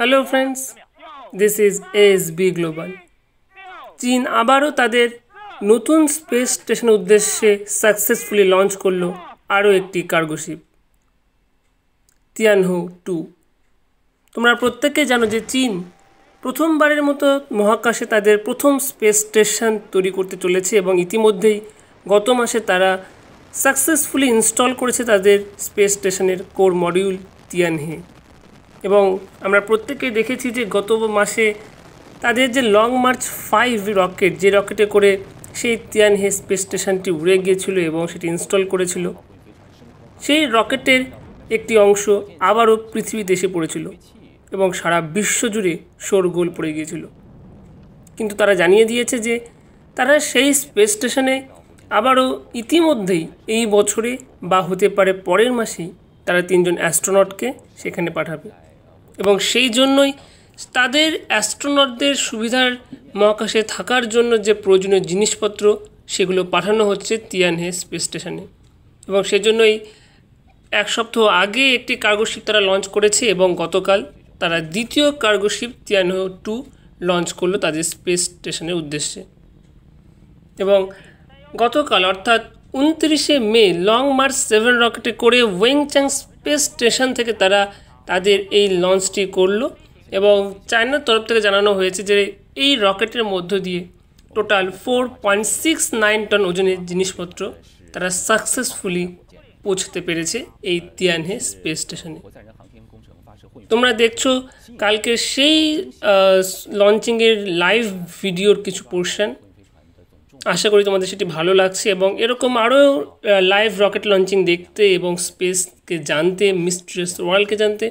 hello friends this is S B global চীন আবারও তাদের নতুন স্পেস স্টেশনের উদ্দেশ্যে সাকসেসফুলি লঞ্চ করলো আরও একটি কার্গোশিপ তিয়ানহো টু তোমরা প্রত্যেকে জানো যে চীন প্রথমবারের মতো মহাকাশে তাদের প্রথম স্পেস স্টেশন তৈরি করতে চলেছে এবং ইতিমধ্যেই গত মাসে তারা সাকসেসফুলি ইনস্টল করেছে তাদের স্পেস স্টেশনের কোর মডিউল তিয়ানহে এবং আমরা প্রত্যেকেই দেখেছি যে গত মাসে তাদের যে লং মার্চ ফাইভ রকেট যে রকেটে করে সেই হে স্পেস স্টেশনটি উড়ে গিয়েছিল এবং সেটি ইনস্টল করেছিল সেই রকেটের একটি অংশ আবারও পৃথিবী দেশে পড়েছিল এবং সারা বিশ্ব জুড়ে শোরগোল পড়ে গিয়েছিল কিন্তু তারা জানিয়ে দিয়েছে যে তারা সেই স্পেস স্টেশনে আবারও ইতিমধ্যেই এই বছরে বা হতে পারে পরের মাসেই তারা তিনজন অ্যাস্ট্রোনটকে সেখানে পাঠাবে এবং সেই জন্যই তাদের অ্যাস্ট্রোনটদের সুবিধার মহাকাশে থাকার জন্য যে প্রয়োজনীয় জিনিসপত্র সেগুলো পাঠানো হচ্ছে তিয়ানহে স্পেস স্টেশনে এবং সেজন্যই এক সপ্তাহ আগে একটি কার্গোশিপ তারা লঞ্চ করেছে এবং গতকাল তারা দ্বিতীয় কার্গোশিপ তিয়ানহে টু লঞ্চ করলো তাদের স্পেস স্টেশনের উদ্দেশ্যে এবং গতকাল অর্থাৎ উনত্রিশে মে লং মার্চ সেভেন রকেটে করে ওয়েংচাং স্পেস স্টেশন থেকে তারা তাদের এই লঞ্চটি করলো এবং চায়নার তরফ থেকে জানানো হয়েছে যে এই রকেটের মধ্য দিয়ে total four point six nine ton ওজনের জিনিসপত্র তারা সাকসেসফুলি পৌঁছতে পেরেছে এই তিয়ানহে স্পেস স্টেশনে তোমরা দেখছো কালকে সেই লঞ্চিংয়ের লাইভ ভিডিওর কিছু পোর্শন আশা করি তোমাদের সেটি ভালো লাগছে এবং এরকম আরও লাইভ রকেট লঞ্চিং দেখতে এবং স্পেসকে জানতে মিস্ট্রেস ওয়ার্ল্ডকে জানতে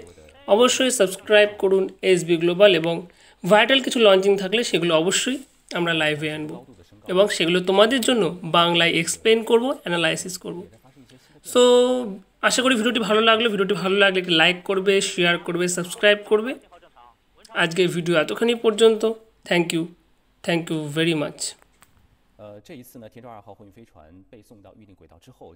অবশ্যই সাবস্ক্রাইব করুন বি গ্লোবাল এবং ভাইটাল কিছু লঞ্চিং থাকলে সেগুলো অবশ্যই আমরা লাইভে আনবো এবং সেগুলো তোমাদের জন্য বাংলায় এক্সপ্লেন করব অ্যানালাইসিস করব সো আশা করি ভিডিওটি ভালো লাগলো ভিডিওটি ভালো লাগলে একটি লাইক করবে শেয়ার করবে সাবস্ক্রাইব করবে আজকের ভিডিও এতখানি পর্যন্ত thank you thank you very much 呃，这一次呢，天舟二号货运飞船被送到预定轨道之后。